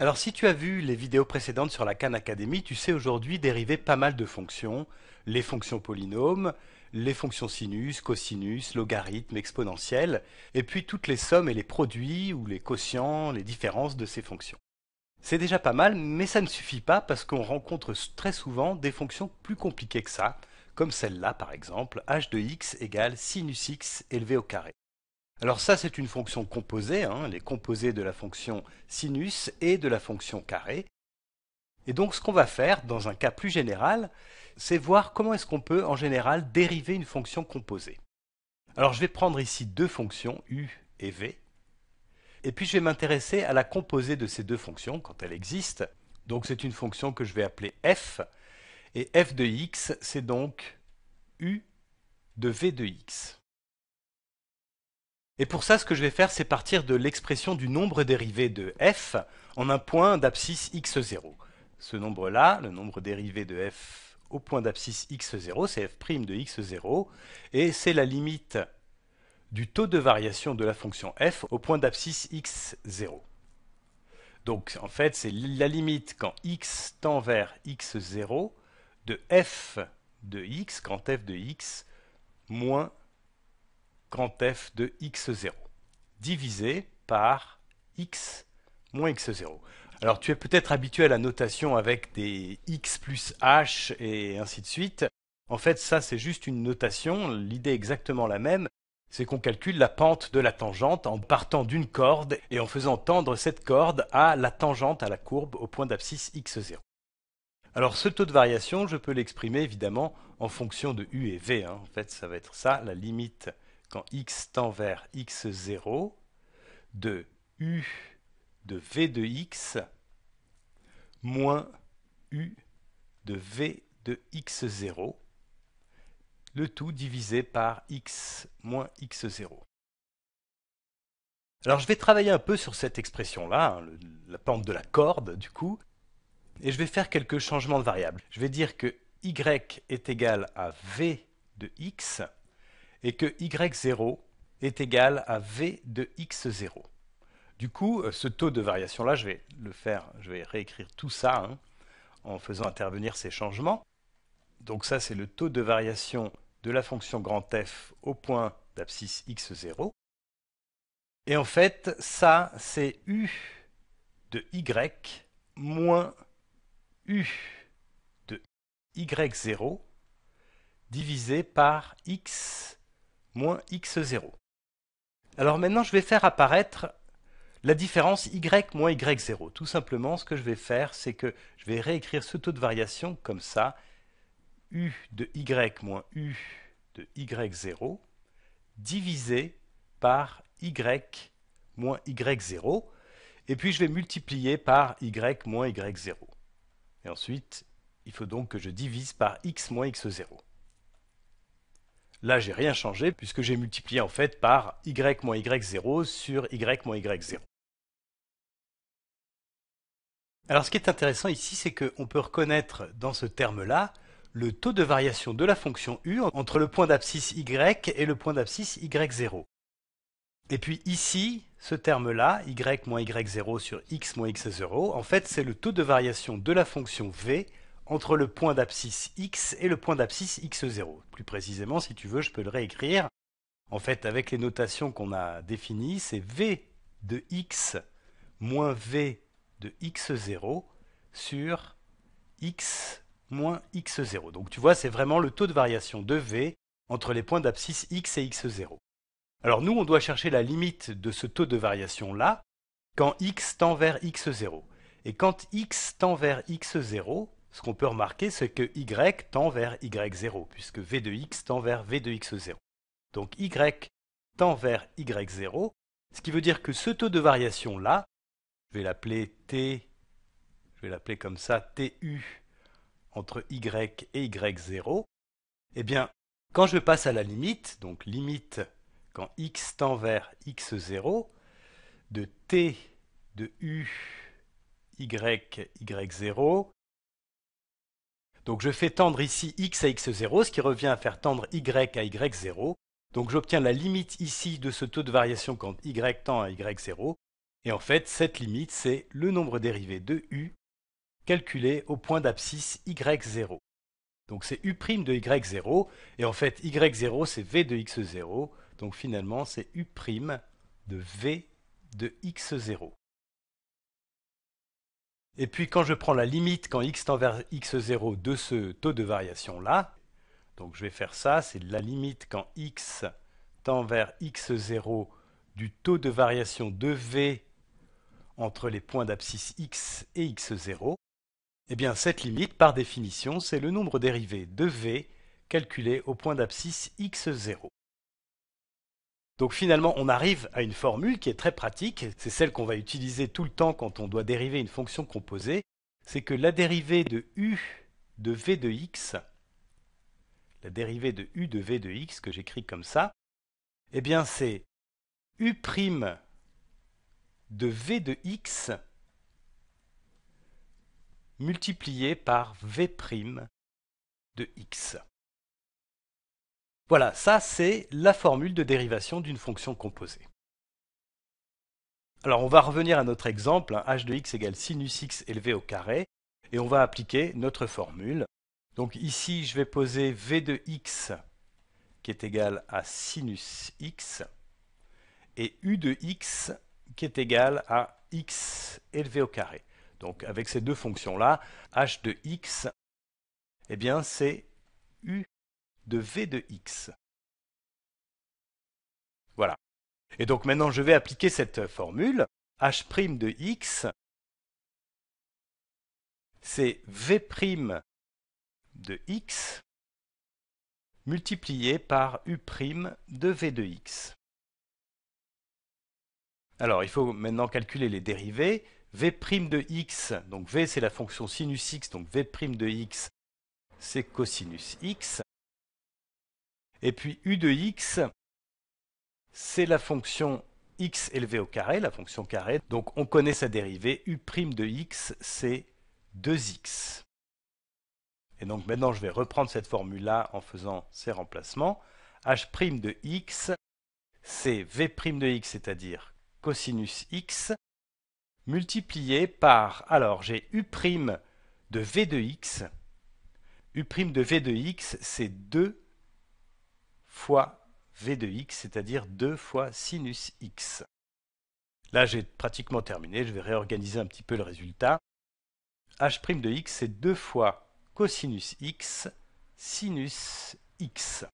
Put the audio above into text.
Alors si tu as vu les vidéos précédentes sur la Khan Academy, tu sais aujourd'hui dériver pas mal de fonctions, les fonctions polynômes, les fonctions sinus, cosinus, logarithme, exponentielles, et puis toutes les sommes et les produits ou les quotients, les différences de ces fonctions. C'est déjà pas mal, mais ça ne suffit pas parce qu'on rencontre très souvent des fonctions plus compliquées que ça, comme celle-là par exemple, h de x égale sinus x élevé au carré. Alors ça, c'est une fonction composée, hein, elle les composée de la fonction sinus et de la fonction carré. Et donc ce qu'on va faire, dans un cas plus général, c'est voir comment est-ce qu'on peut en général dériver une fonction composée. Alors je vais prendre ici deux fonctions, u et v, et puis je vais m'intéresser à la composée de ces deux fonctions quand elle existe. Donc c'est une fonction que je vais appeler f, et f de x, c'est donc u de v de x. Et pour ça, ce que je vais faire, c'est partir de l'expression du nombre dérivé de f en un point d'abscisse x0. Ce nombre-là, le nombre dérivé de f au point d'abscisse x0, c'est f' de x0, et c'est la limite du taux de variation de la fonction f au point d'abscisse x0. Donc en fait, c'est la limite quand x tend vers x0 de f de x, quand f de x moins grand f de x0 divisé par x moins x0. Alors tu es peut-être habitué à la notation avec des x plus h et ainsi de suite. En fait ça c'est juste une notation, l'idée est exactement la même, c'est qu'on calcule la pente de la tangente en partant d'une corde et en faisant tendre cette corde à la tangente à la courbe au point d'abscisse x0. Alors ce taux de variation, je peux l'exprimer évidemment en fonction de u et v. Hein. En fait, ça va être ça, la limite quand x tend vers x0 de u de v de x moins u de v de x0, le tout divisé par x moins x0. Alors je vais travailler un peu sur cette expression-là, hein, la pente de la corde du coup, et je vais faire quelques changements de variables. Je vais dire que y est égal à v de x, et que y0 est égal à v de x0. Du coup, euh, ce taux de variation-là, je vais le faire, je vais réécrire tout ça hein, en faisant intervenir ces changements. Donc ça, c'est le taux de variation de la fonction grand F au point d'abscisse x0. Et en fait, ça, c'est u de y moins u de y0 divisé par x moins x0. Alors maintenant, je vais faire apparaître la différence y moins y0. Tout simplement, ce que je vais faire, c'est que je vais réécrire ce taux de variation comme ça, u de y moins u de y0 divisé par y moins y0, et puis je vais multiplier par y moins y0. Et ensuite, il faut donc que je divise par x moins x0. Là, j'ai rien changé puisque j'ai multiplié en fait par y y0 sur y y0. Alors ce qui est intéressant ici, c'est qu'on peut reconnaître dans ce terme-là le taux de variation de la fonction u entre le point d'abscisse y et le point d'abscisse y0. Et puis ici, ce terme-là, y y0 sur x moins x0, en fait c'est le taux de variation de la fonction v entre le point d'abscisse x et le point d'abscisse x0. Plus précisément, si tu veux, je peux le réécrire. En fait, avec les notations qu'on a définies, c'est v de x moins v de x0 sur x moins x0. Donc tu vois, c'est vraiment le taux de variation de v entre les points d'abscisse x et x0. Alors nous, on doit chercher la limite de ce taux de variation-là quand x tend vers x0. Et quand x tend vers x0, ce qu'on peut remarquer, c'est que y tend vers y0, puisque v de x tend vers v de x0. Donc y tend vers y0, ce qui veut dire que ce taux de variation-là, je vais l'appeler t, je vais l'appeler comme ça, tu entre y et y0, eh bien, quand je passe à la limite, donc limite quand x tend vers x0, de t de u, y, y0, donc je fais tendre ici x à x0, ce qui revient à faire tendre y à y0. Donc j'obtiens la limite ici de ce taux de variation quand y tend à y0. Et en fait, cette limite, c'est le nombre dérivé de u calculé au point d'abscisse y0. Donc c'est u' de y0, et en fait y0 c'est v de x0, donc finalement c'est u' de v de x0. Et puis quand je prends la limite quand x tend vers x0 de ce taux de variation-là, donc je vais faire ça, c'est la limite quand x tend vers x0 du taux de variation de v entre les points d'abscisse x et x0, et eh bien cette limite, par définition, c'est le nombre dérivé de v calculé au point d'abscisse x0. Donc finalement, on arrive à une formule qui est très pratique, c'est celle qu'on va utiliser tout le temps quand on doit dériver une fonction composée, c'est que la dérivée de u de v de x, la dérivée de u de v de x que j'écris comme ça, eh bien c'est u' de v de x multiplié par v' de x. Voilà, ça c'est la formule de dérivation d'une fonction composée. Alors on va revenir à notre exemple, hein, h de x égale sinus x élevé au carré, et on va appliquer notre formule. Donc ici je vais poser v de x qui est égal à sinus x, et u de x qui est égal à x élevé au carré. Donc avec ces deux fonctions-là, h de x, eh bien c'est u de v de x. Voilà. Et donc maintenant, je vais appliquer cette formule. h' de x, c'est v' de x multiplié par u' de v de x. Alors, il faut maintenant calculer les dérivées. v' de x, donc v c'est la fonction sinus x, donc v' de x, c'est cosinus x. Et puis u de x, c'est la fonction x élevé au carré, la fonction carré. Donc on connaît sa dérivée, u' prime de x, c'est 2x. Et donc maintenant, je vais reprendre cette formule-là en faisant ces remplacements. h' de x, c'est v' de x, c'est-à-dire cosinus x, multiplié par, alors j'ai u' de v de x, u' de v de x, c'est 2 fois v de x, c'est-à-dire 2 fois sinus x. Là, j'ai pratiquement terminé, je vais réorganiser un petit peu le résultat. h' de x, c'est 2 fois cosinus x sinus x.